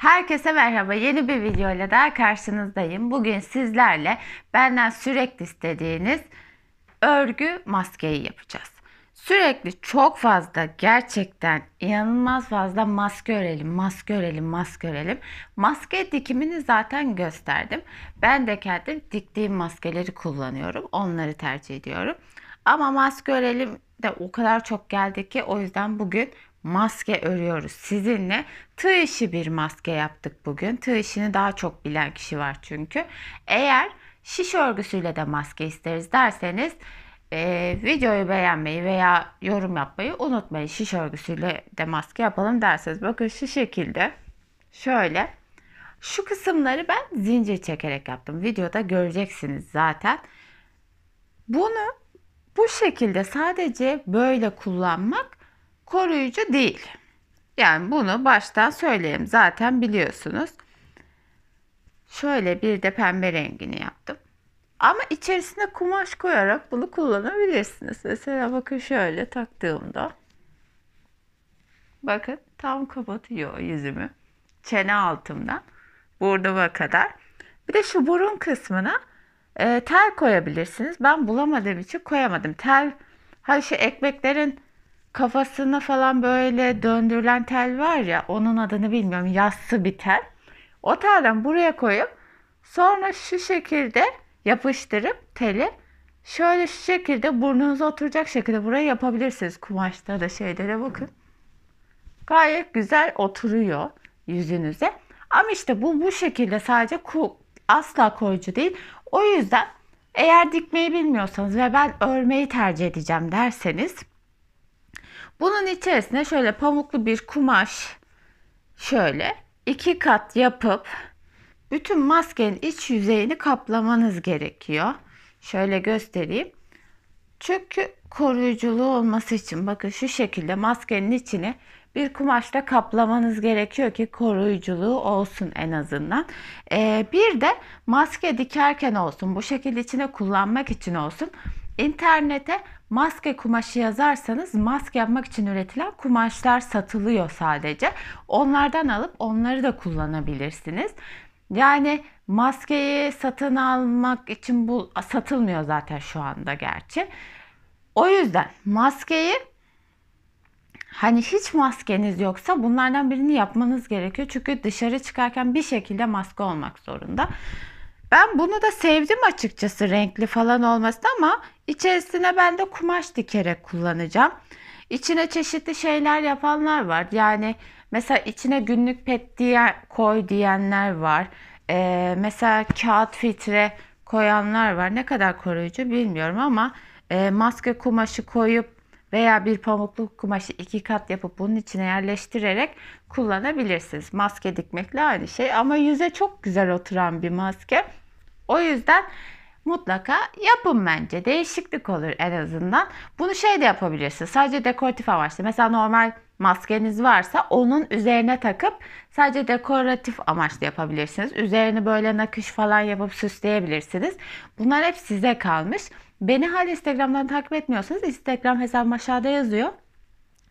Herkese merhaba. Yeni bir videoyla daha karşınızdayım. Bugün sizlerle benden sürekli istediğiniz örgü maskeyi yapacağız. Sürekli çok fazla gerçekten inanılmaz fazla maske örelim, maske örelim, maske örelim. Maske dikimini zaten gösterdim. Ben de kendim diktiğim maskeleri kullanıyorum. Onları tercih ediyorum. Ama maske örelim de o kadar çok geldi ki o yüzden bugün maske örüyoruz sizinle. Tığ işi bir maske yaptık bugün. Tığ işini daha çok bilen kişi var çünkü. Eğer şiş örgüsüyle de maske isteriz derseniz e, videoyu beğenmeyi veya yorum yapmayı unutmayın. Şiş örgüsüyle de maske yapalım derseniz. Bakın şu şekilde şöyle şu kısımları ben zincir çekerek yaptım. Videoda göreceksiniz zaten. Bunu bu şekilde sadece böyle kullanmak koruyucu değil. Yani bunu baştan söyleyeyim zaten biliyorsunuz. Şöyle bir de pembe rengini yaptım. Ama içerisine kumaş koyarak bunu kullanabilirsiniz. Mesela bakın şöyle taktığımda. Bakın tam kapatıyor yüzümü. Çene altımdan burnuma kadar. Bir de şu burun kısmına e, tel koyabilirsiniz. Ben bulamadığım için koyamadım. Tel hani şu ekmeklerin kafasına falan böyle döndürülen tel var ya onun adını bilmiyorum yassı bir tel. O telden buraya koyup sonra şu şekilde yapıştırıp teli şöyle şu şekilde burnunuza oturacak şekilde buraya yapabilirsiniz. Kumaşta da de bakın. Gayet güzel oturuyor yüzünüze. Ama işte bu bu şekilde sadece ku, asla koyucu değil. O yüzden eğer dikmeyi bilmiyorsanız ve ben örmeyi tercih edeceğim derseniz bunun içerisine şöyle pamuklu bir kumaş şöyle iki kat yapıp bütün maskenin iç yüzeyini kaplamanız gerekiyor. Şöyle göstereyim. Çünkü koruyuculuğu olması için bakın şu şekilde maskenin içini bir kumaşla kaplamanız gerekiyor ki koruyuculuğu olsun en azından. Ee, bir de maske dikerken olsun bu şekilde içine kullanmak için olsun. İnternete maske kumaşı yazarsanız maske yapmak için üretilen kumaşlar satılıyor sadece. Onlardan alıp onları da kullanabilirsiniz. Yani maskeyi satın almak için bu satılmıyor zaten şu anda gerçi. O yüzden maskeyi hani hiç maskeniz yoksa bunlardan birini yapmanız gerekiyor. Çünkü dışarı çıkarken bir şekilde maske olmak zorunda. Ben bunu da sevdim açıkçası renkli falan olması ama içerisine ben de kumaş dikerek kullanacağım. İçine çeşitli şeyler yapanlar var. Yani mesela içine günlük pet diye koy diyenler var. Ee, mesela kağıt filtre koyanlar var. Ne kadar koruyucu bilmiyorum ama e, maske kumaşı koyup veya bir pamuklu kumaşı iki kat yapıp bunun içine yerleştirerek kullanabilirsiniz. Maske dikmekle aynı şey ama yüze çok güzel oturan bir maske. O yüzden mutlaka yapın bence. Değişiklik olur en azından. Bunu şey de yapabilirsin. Sadece dekoratif amaçlı. Mesela normal maskeniz varsa onun üzerine takıp sadece dekoratif amaçlı yapabilirsiniz. Üzerini böyle nakış falan yapıp süsleyebilirsiniz. Bunlar hep size kalmış. Beni hala Instagram'dan takip etmiyorsanız Instagram hesabım aşağıda yazıyor.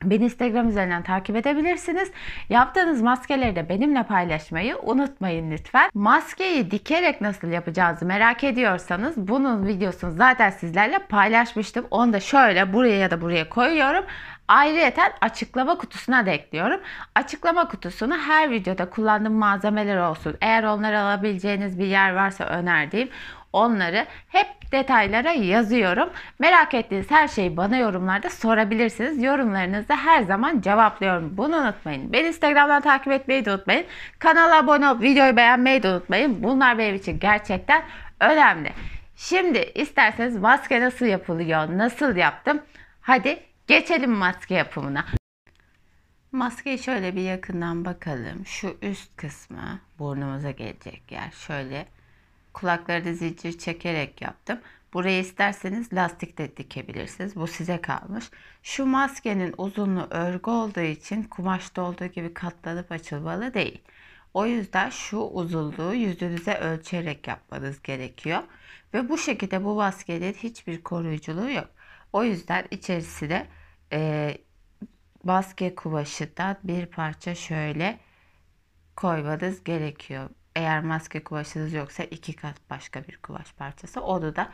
Beni Instagram üzerinden takip edebilirsiniz. Yaptığınız maskeleri de benimle paylaşmayı unutmayın lütfen. Maskeyi dikerek nasıl yapacağınızı merak ediyorsanız bunun videosunu zaten sizlerle paylaşmıştım. Onu da şöyle buraya ya da buraya koyuyorum. Ayrıca açıklama kutusuna da ekliyorum. Açıklama kutusunu her videoda kullandığım malzemeler olsun. Eğer onları alabileceğiniz bir yer varsa önerdiğim onları hep detaylara yazıyorum. Merak ettiğiniz her şeyi bana yorumlarda sorabilirsiniz. Yorumlarınızı her zaman cevaplıyorum. Bunu unutmayın. Beni Instagram'dan takip etmeyi de unutmayın. Kanala abone olup videoyu beğenmeyi de unutmayın. Bunlar benim için gerçekten önemli. Şimdi isterseniz maske nasıl yapılıyor, nasıl yaptım? Hadi geçelim maske yapımına. Maskeyi şöyle bir yakından bakalım. Şu üst kısmı burnumuza gelecek yer. Şöyle Kulaklarda zincir çekerek yaptım. Buraya isterseniz lastik de dikebilirsiniz. Bu size kalmış. Şu maskenin uzunluğu örgü olduğu için kumaşta olduğu gibi katlanıp açılmalı değil. O yüzden şu uzunluğu yüzünüze ölçerek yapmanız gerekiyor. Ve bu şekilde bu maskenin hiçbir koruyuculuğu yok. O yüzden içerisinde e, maske kumaşından bir parça şöyle koymanız gerekiyor. Eğer maske kumaşınız yoksa iki kat başka bir kumaş parçası. Onu da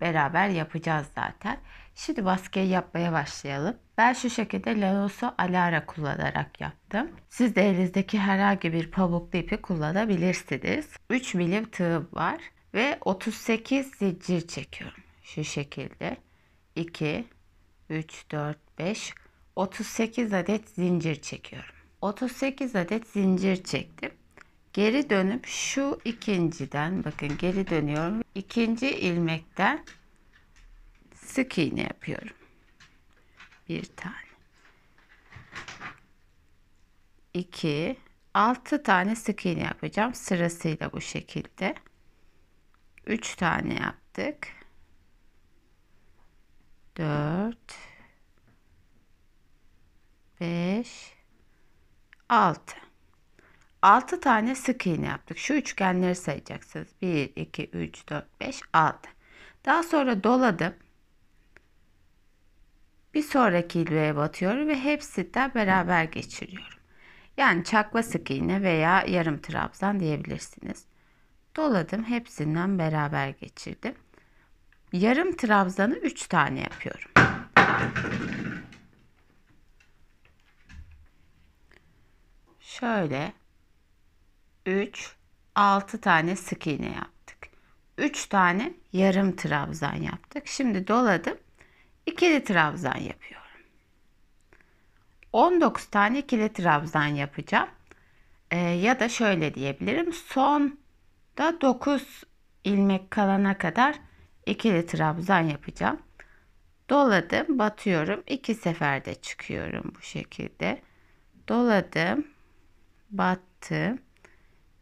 beraber yapacağız zaten. Şimdi maskeyi yapmaya başlayalım. Ben şu şekilde Lanos'u alara kullanarak yaptım. Siz de elinizdeki herhangi bir pamuklu ipi kullanabilirsiniz. 3 milim tığım var ve 38 zincir çekiyorum. Şu şekilde 2, 3, 4, 5, 38 adet zincir çekiyorum. 38 adet zincir çektim. Geri dönüp şu ikinciden bakın geri dönüyorum. ikinci ilmekten sık iğne yapıyorum. Bir tane. iki, altı tane sık iğne yapacağım sırasıyla bu şekilde. Üç tane yaptık. Dört, beş, altı. 6 tane sık iğne yaptık. Şu üçgenleri sayacaksınız. 1, 2, 3, 4, 5, 6. Daha sonra doladım. Bir sonraki ilmeğe batıyorum ve hepsi de beraber geçiriyorum. Yani çakma sık iğne veya yarım trabzan diyebilirsiniz. Doladım hepsinden beraber geçirdim. Yarım trabzanı 3 tane yapıyorum. Şöyle 3, 6 tane sık iğne yaptık. 3 tane yarım trabzan yaptık. Şimdi doladım. İkili trabzan yapıyorum. 19 tane ikili trabzan yapacağım. Ee, ya da şöyle diyebilirim. Son da 9 ilmek kalana kadar ikili trabzan yapacağım. Doladım, batıyorum. İki seferde çıkıyorum bu şekilde. Doladım, battım.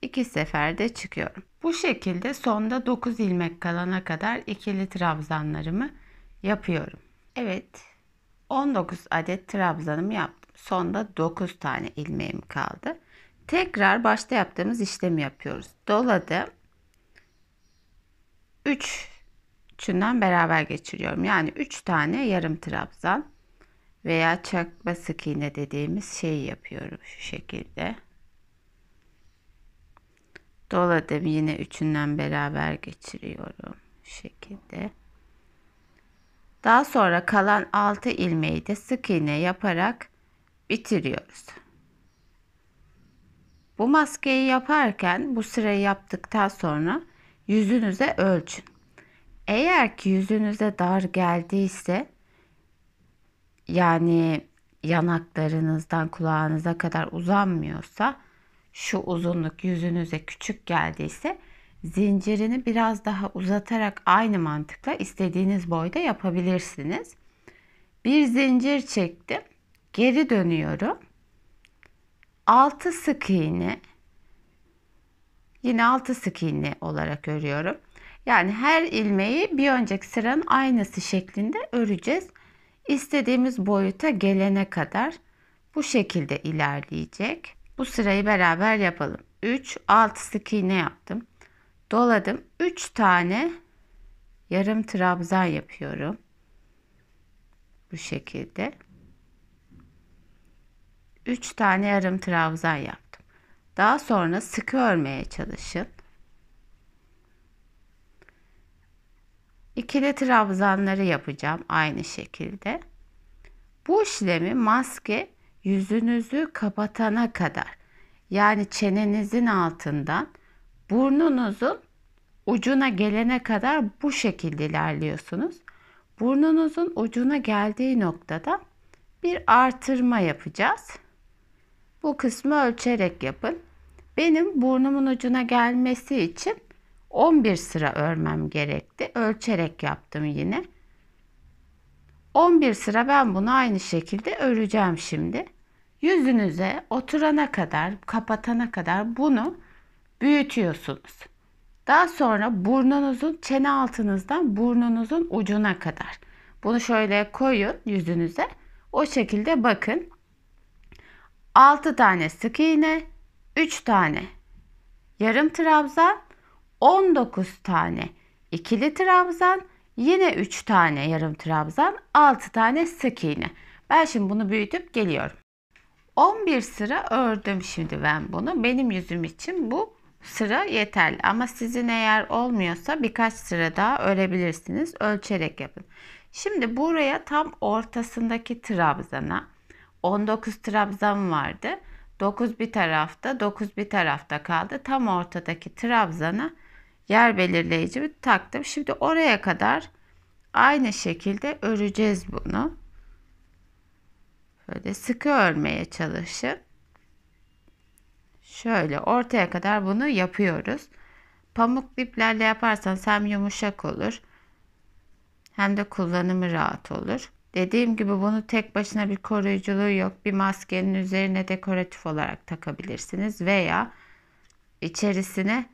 2 seferde çıkıyorum. Bu şekilde sonda 9 ilmek kalana kadar ikili trabzanlarımı yapıyorum. Evet 19 adet trabzanımı yaptım. Sonda 9 tane ilmeğim kaldı. Tekrar başta yaptığımız işlemi yapıyoruz. Doladım. 3 üçünden beraber geçiriyorum. Yani 3 tane yarım trabzan veya çakma sık iğne dediğimiz şeyi yapıyorum şu şekilde doladım yine üçünden beraber geçiriyorum şu şekilde. Daha sonra kalan 6 ilmeği de sık iğne yaparak bitiriyoruz. Bu maskeyi yaparken bu sırayı yaptıktan sonra yüzünüze ölçün. Eğer ki yüzünüze dar geldiyse yani yanaklarınızdan kulağınıza kadar uzanmıyorsa şu uzunluk yüzünüze küçük geldiyse zincirini biraz daha uzatarak aynı mantıkla istediğiniz boyda yapabilirsiniz. Bir zincir çektim. Geri dönüyorum. 6 sık iğne yine 6 sık iğne olarak örüyorum. Yani her ilmeği bir önceki sıranın aynası şeklinde öreceğiz. İstediğimiz boyuta gelene kadar bu şekilde ilerleyecek. Bu sırayı beraber yapalım. 3 6 sık iğne yaptım. Doladım. 3 tane yarım trabzan yapıyorum. Bu şekilde. 3 tane yarım trabzan yaptım. Daha sonra sıkı örmeye çalışın. İkili trabzanları yapacağım aynı şekilde. Bu işlemi maske yüzünüzü kapatana kadar yani çenenizin altından burnunuzun ucuna gelene kadar bu şekilde ilerliyorsunuz. Burnunuzun ucuna geldiği noktada bir artırma yapacağız. Bu kısmı ölçerek yapın. Benim burnumun ucuna gelmesi için 11 sıra örmem gerekti. Ölçerek yaptım yine. 11 sıra ben bunu aynı şekilde öreceğim şimdi. Yüzünüze oturana kadar, kapatana kadar bunu büyütüyorsunuz. Daha sonra burnunuzun çene altınızdan burnunuzun ucuna kadar. Bunu şöyle koyun yüzünüze. O şekilde bakın. 6 tane sık iğne, 3 tane yarım trabzan, 19 tane ikili trabzan, yine 3 tane yarım trabzan, 6 tane sık iğne. Ben şimdi bunu büyütüp geliyorum. 11 sıra ördüm şimdi ben bunu. Benim yüzüm için bu sıra yeterli. Ama sizin eğer olmuyorsa birkaç sıra daha örebilirsiniz. Ölçerek yapın. Şimdi buraya tam ortasındaki trabzana 19 trabzan vardı. 9 bir tarafta, 9 bir tarafta kaldı. Tam ortadaki trabzana yer belirleyici bir taktım. Şimdi oraya kadar aynı şekilde öreceğiz bunu. Böyle sıkı örmeye çalışın. Şöyle ortaya kadar bunu yapıyoruz. Pamuk iplerle yaparsanız hem yumuşak olur hem de kullanımı rahat olur. Dediğim gibi bunu tek başına bir koruyuculuğu yok. Bir maskenin üzerine dekoratif olarak takabilirsiniz veya içerisine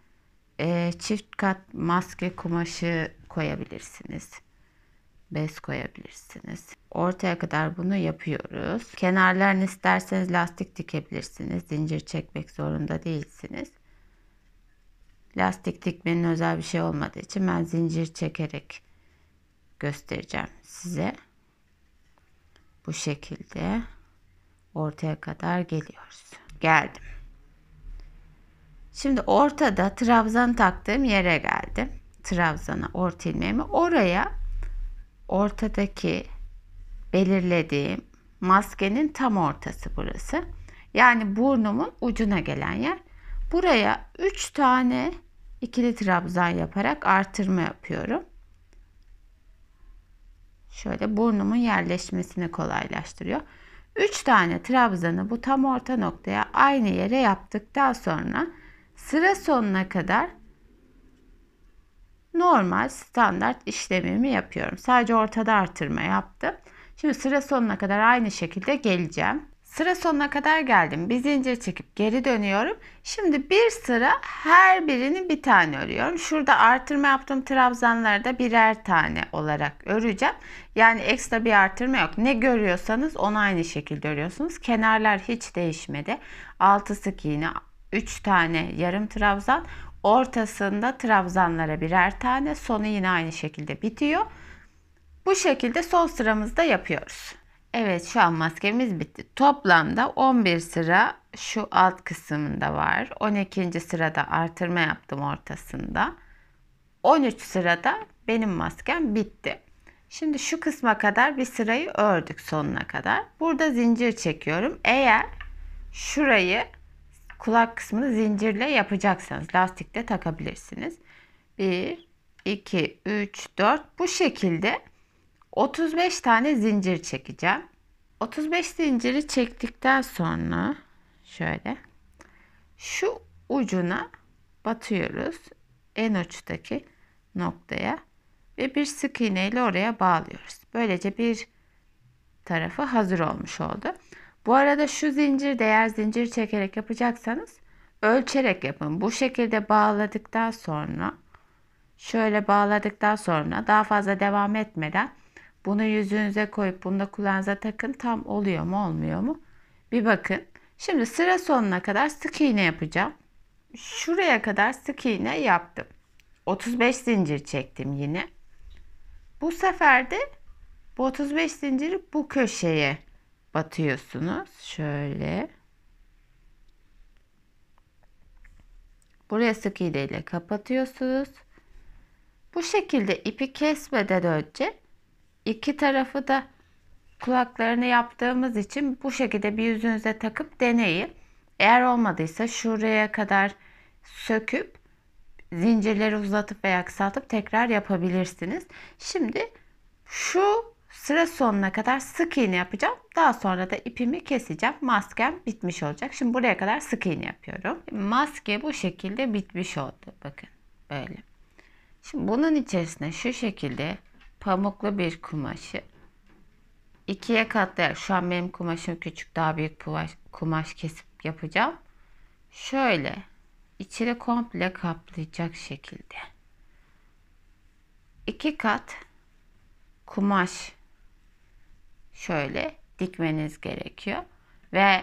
e, çift kat maske kumaşı koyabilirsiniz bez koyabilirsiniz. Ortaya kadar bunu yapıyoruz. Kenarlarını isterseniz lastik dikebilirsiniz. Zincir çekmek zorunda değilsiniz. Lastik dikmenin özel bir şey olmadığı için ben zincir çekerek göstereceğim size. Bu şekilde ortaya kadar geliyoruz. Geldim. Şimdi ortada trabzan taktığım yere geldim. Trabzana orta ilmeğimi oraya ortadaki belirlediğim maskenin tam ortası burası. Yani burnumun ucuna gelen yer. Buraya 3 tane ikili trabzan yaparak artırma yapıyorum. Şöyle burnumun yerleşmesini kolaylaştırıyor. 3 tane trabzanı bu tam orta noktaya aynı yere yaptıktan sonra sıra sonuna kadar normal standart işlemimi yapıyorum. Sadece ortada artırma yaptım. Şimdi sıra sonuna kadar aynı şekilde geleceğim. Sıra sonuna kadar geldim. Bir zincir çekip geri dönüyorum. Şimdi bir sıra her birini bir tane örüyorum. Şurada artırma yaptığım trabzanları da birer tane olarak öreceğim. Yani ekstra bir artırma yok. Ne görüyorsanız onu aynı şekilde örüyorsunuz. Kenarlar hiç değişmedi. 6 sık iğne, 3 tane yarım trabzan Ortasında trabzanlara birer tane. Sonu yine aynı şekilde bitiyor. Bu şekilde son sıramızda yapıyoruz. Evet şu an maskemiz bitti. Toplamda 11 sıra şu alt kısmında var. 12. sırada artırma yaptım ortasında. 13 sırada benim maskem bitti. Şimdi şu kısma kadar bir sırayı ördük sonuna kadar. Burada zincir çekiyorum. Eğer şurayı Kulak kısmını zincirle yapacaksınız. Lastikte takabilirsiniz. 1, 2, 3, 4 bu şekilde 35 tane zincir çekeceğim. 35 zinciri çektikten sonra şöyle şu ucuna batıyoruz. En uçtaki noktaya ve bir sık iğneyle oraya bağlıyoruz. Böylece bir tarafı hazır olmuş oldu. Bu arada şu zincir değer zincir çekerek yapacaksanız ölçerek yapın. Bu şekilde bağladıktan sonra şöyle bağladıktan sonra daha fazla devam etmeden bunu yüzünüze koyup bunu da kulağınıza takın. Tam oluyor mu olmuyor mu? Bir bakın. Şimdi sıra sonuna kadar sık iğne yapacağım. Şuraya kadar sık iğne yaptım. 35 zincir çektim yine. Bu sefer de bu 35 zinciri bu köşeye batıyorsunuz. Şöyle. Buraya sık iğne ile kapatıyorsunuz. Bu şekilde ipi kesmeden önce iki tarafı da kulaklarını yaptığımız için bu şekilde bir yüzünüze takıp deneyin. Eğer olmadıysa şuraya kadar söküp zincirleri uzatıp veya kısaltıp tekrar yapabilirsiniz. Şimdi şu Sıra sonuna kadar sık iğne yapacağım. Daha sonra da ipimi keseceğim. Maskem bitmiş olacak. Şimdi buraya kadar sık iğne yapıyorum. Maske bu şekilde bitmiş oldu. Bakın böyle. Şimdi bunun içerisine şu şekilde pamuklu bir kumaşı ikiye katlayarak şu an benim kumaşım küçük daha büyük kumaş, kesip yapacağım. Şöyle içini komple kaplayacak şekilde. iki kat kumaş şöyle dikmeniz gerekiyor ve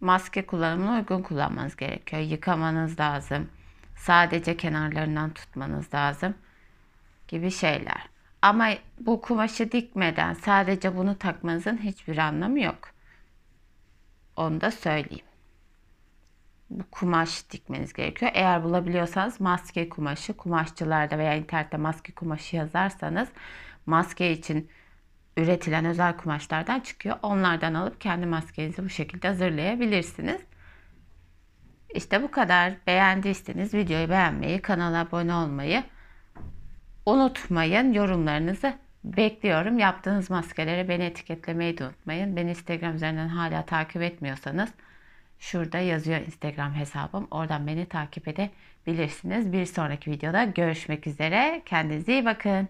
maske kullanımına uygun kullanmanız gerekiyor. Yıkamanız lazım. Sadece kenarlarından tutmanız lazım gibi şeyler. Ama bu kumaşı dikmeden sadece bunu takmanızın hiçbir anlamı yok. Onu da söyleyeyim. Bu kumaş dikmeniz gerekiyor. Eğer bulabiliyorsanız maske kumaşı, kumaşçılarda veya internette maske kumaşı yazarsanız maske için üretilen özel kumaşlardan çıkıyor. Onlardan alıp kendi maskenizi bu şekilde hazırlayabilirsiniz. İşte bu kadar. Beğendiyseniz videoyu beğenmeyi, kanala abone olmayı unutmayın. Yorumlarınızı bekliyorum. Yaptığınız maskelere beni etiketlemeyi de unutmayın. Beni Instagram üzerinden hala takip etmiyorsanız şurada yazıyor Instagram hesabım. Oradan beni takip edebilirsiniz. Bir sonraki videoda görüşmek üzere. Kendinize iyi bakın.